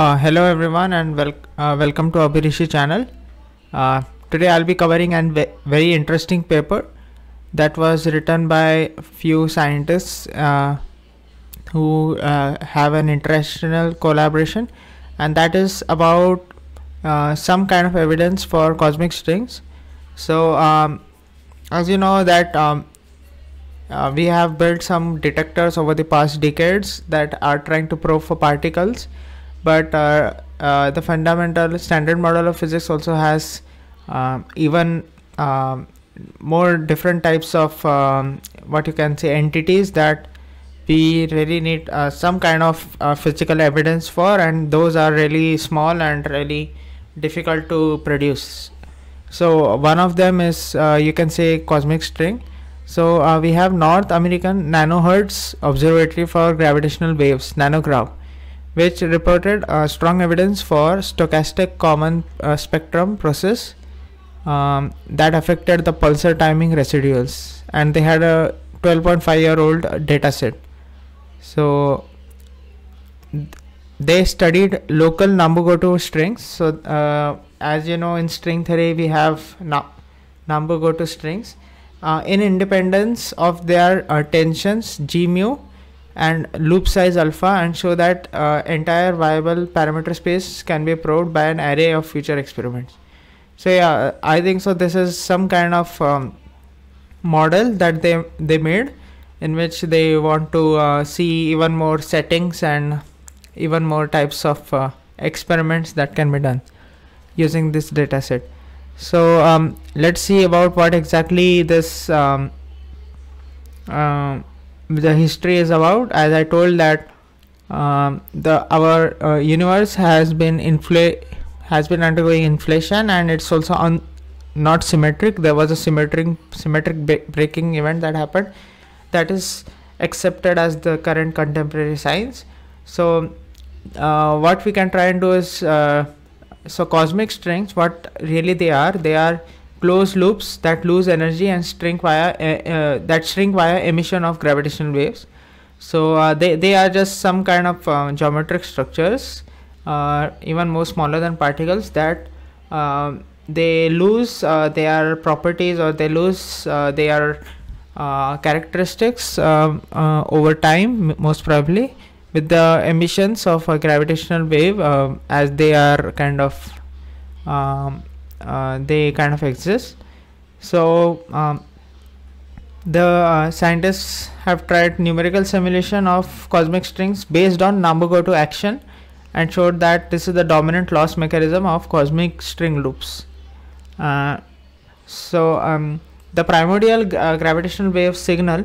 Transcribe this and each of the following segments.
Uh, hello everyone and wel uh, welcome to Abhirishi channel. Uh, today I'll be covering an ve very interesting paper that was written by few scientists uh, who uh, have an international collaboration and that is about some kind of evidence for cosmic strings. So um, as you know that um, we have built some detectors over the past decades that are trying to probe for particles but uh, uh, the fundamental standard model of physics also has um, even um, more different types of um, what you can say entities that we really need uh, some kind of uh, physical evidence for and those are really small and really difficult to produce so one of them is uh, you can say cosmic string so uh, we have north american nanohertz observatory for gravitational waves nanograph which reported uh, strong evidence for stochastic common uh, spectrum process um, that affected the pulsar timing residuals and they had a 12.5 year old data set so they studied local Nambugoto strings so uh, as you know in string theory we have na- Nambugoto strings uh, in independence of their uh, tensions g mu and loop size alpha and show that uh, entire viable parameter space can be proved by an array of future experiments so yeah i think so this is some kind of um, model that they they made in which they want to uh, see even more settings and even more types of uh, experiments that can be done using this data set so um, let's see about what exactly this um, uh, the history is about as i told that um, the our uh, universe has been infla has been undergoing inflation and it's also on not symmetric there was a symmetric symmetric ba- breaking event that happened that is accepted as the current contemporary science so uh, what we can try and do is uh, so cosmic strings what really they are they are closed loops that lose energy and shrink via uh, that shrink via emission of gravitational waves. So uh, they, they are just some kind of uh, geometric structures, uh, even more smaller than particles that um, they lose their properties or they lose their characteristics um, over time, most probably with the emissions of a gravitational wave uh, as they are kind of um, uh, they kind of exist so um, the uh, scientists have tried numerical simulation of cosmic strings based on number to action and showed that this is the dominant loss mechanism of cosmic string loops. Uh, so um, the primordial uh, gravitational wave signal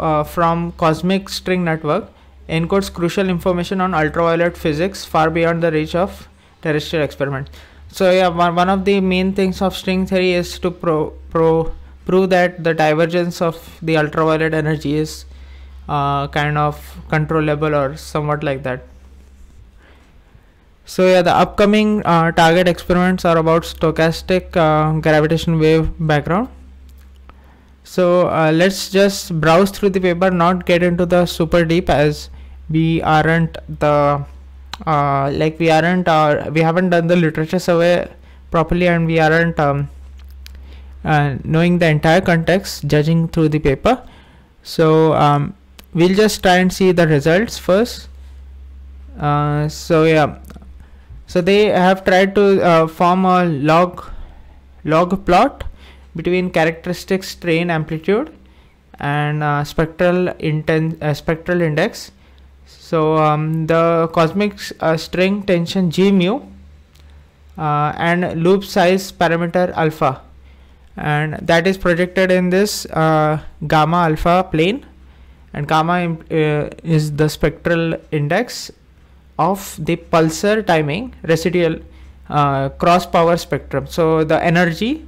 uh, from cosmic string network encodes crucial information on ultraviolet physics far beyond the reach of terrestrial experiments so yeah one, one of the main things of string theory is to pro, pro prove that the divergence of the ultraviolet energy is uh, kind of controllable or somewhat like that so yeah the upcoming uh, target experiments are about stochastic uh, gravitation wave background so uh, let's just browse through the paper not get into the super deep as we aren't the uh, like we aren't uh, we haven't done the literature survey properly and we aren't um, uh, knowing the entire context judging through the paper so um, we'll just try and see the results first uh, so yeah so they have tried to uh, form a log log plot between characteristic strain amplitude and uh, spectral inten- spectral index so um, the cosmic uh, string tension g mu uh, and loop size parameter alpha and that is projected in this uh, gamma alpha plane and gamma uh, is the spectral index of the pulsar timing residual uh, cross power spectrum so the energy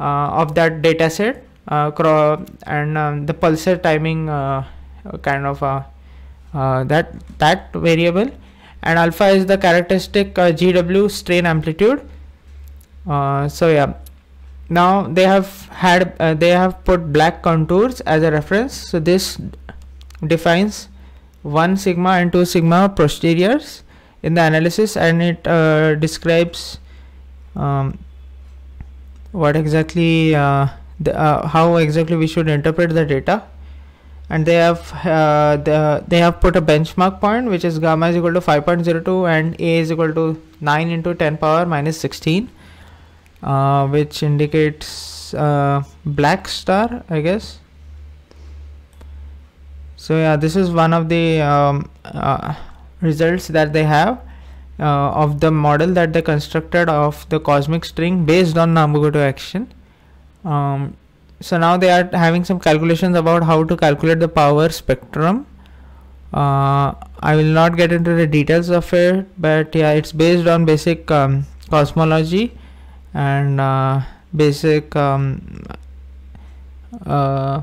uh, of that data set and um, the pulsar timing kind of uh, that that variable and alpha is the characteristic uh, GW strain amplitude uh, so yeah now they have had uh, they have put black contours as a reference so this defines 1 sigma and 2 sigma posteriors in the analysis and it uh, describes um, what exactly uh, the, uh, how exactly we should interpret the data and they have uh, the, they have put a benchmark point which is gamma is equal to 5.02 and a is equal to 9 into 10 power minus 16 uh, which indicates uh, black star I guess so yeah this is one of the um, uh, results that they have uh, of the model that they constructed of the cosmic string based on Nambugoto action um, so now they are having some calculations about how to calculate the power spectrum uh, I will not get into the details of it but yeah it's based on basic um, cosmology and uh, basic um, uh,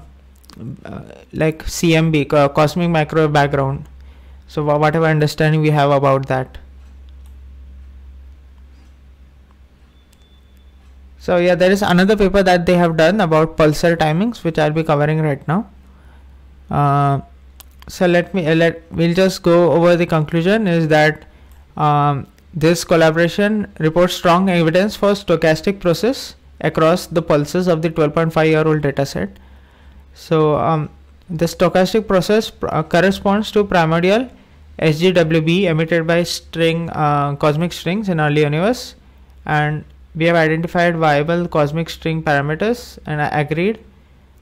uh like CMB uh, cosmic microwave background so whatever understanding we have about that So yeah, there is another paper that they have done about pulsar timings, which I'll be covering right now. Uh, so let me uh, let we'll just go over the conclusion is that um, this collaboration reports strong evidence for stochastic process across the pulses of the 12.5 year old dataset. So um, the stochastic process pr uh, corresponds to primordial SGWB emitted by string uh, cosmic strings in early universe and we have identified viable cosmic string parameters and I agreed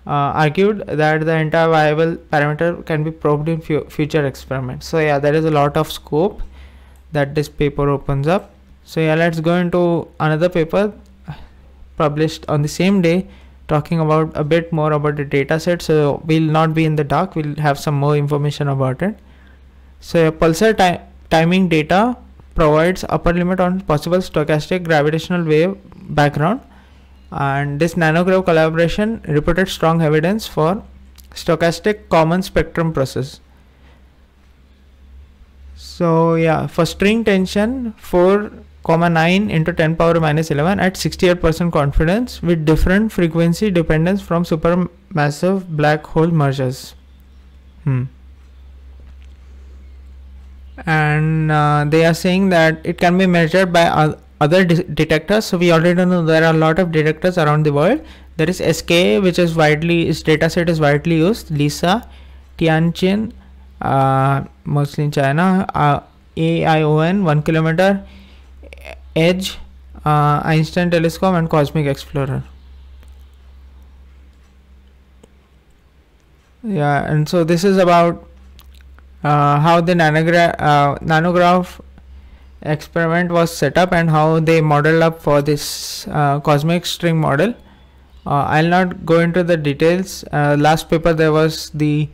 uh, argued that the entire viable parameter can be probed in fu future experiments so yeah there is a lot of scope that this paper opens up so yeah let's go into another paper published on the same day talking about a bit more about the data set so we'll not be in the dark we'll have some more information about it so yeah, pulsar ti timing data provides upper limit on possible stochastic gravitational wave background and this nanograph collaboration reported strong evidence for stochastic common spectrum process so yeah for string tension 4 comma 9 into 10 power minus 11 at 68% confidence with different frequency dependence from supermassive black hole mergers hmm and uh, they are saying that it can be measured by other de detectors so we already know there are a lot of detectors around the world there is SK, which is widely its dataset is widely used LISA Tianjin uh, mostly in China uh, AION 1 kilometer EDGE uh, Einstein telescope and Cosmic Explorer yeah and so this is about uh, how the nanogra- uh, nanograph experiment was set up and how they modeled up for this uh, cosmic string model. Uh, I'll not go into the details. Uh, last paper there was the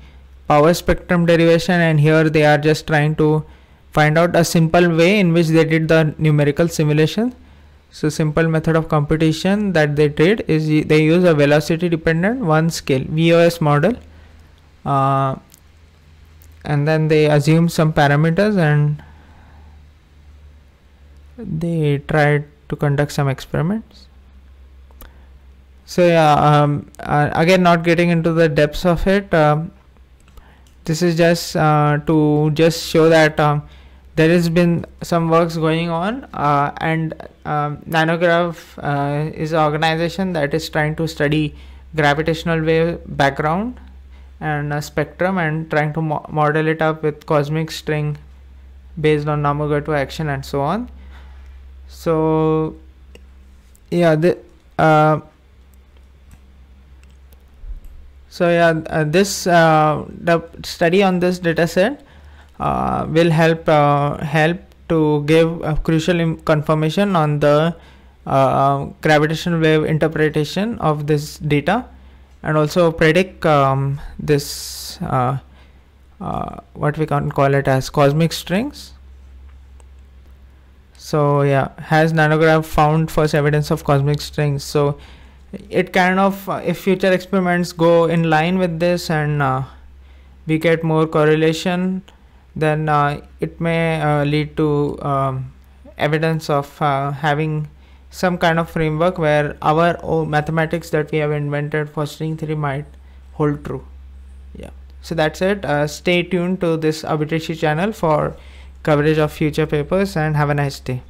power spectrum derivation and here they are just trying to find out a simple way in which they did the numerical simulation. So simple method of computation that they did is they use a velocity dependent one scale VOS model. Uh, and then they assume some parameters and they try to conduct some experiments so yeah um, uh, again not getting into the depths of it um, this is just uh, to just show that um, there has been some works going on uh, and um, nanograph uh, is an organization that is trying to study gravitational wave background and a spectrum and trying to mo model it up with cosmic string based on Namagoto action and so on. So yeah, the, uh, so yeah, uh, this uh, the study on this dataset uh, will help uh, help to give crucial confirmation on the uh, gravitational wave interpretation of this data and also predict um, this uh, uh, what we can call it as cosmic strings so yeah has nanograph found first evidence of cosmic strings so it kind of uh, if future experiments go in line with this and uh, we get more correlation then uh, it may uh, lead to um, evidence of having some kind of framework where our mathematics that we have invented for string theory might hold true yeah so that's it uh, stay tuned to this arbitrary channel for coverage of future papers and have a nice day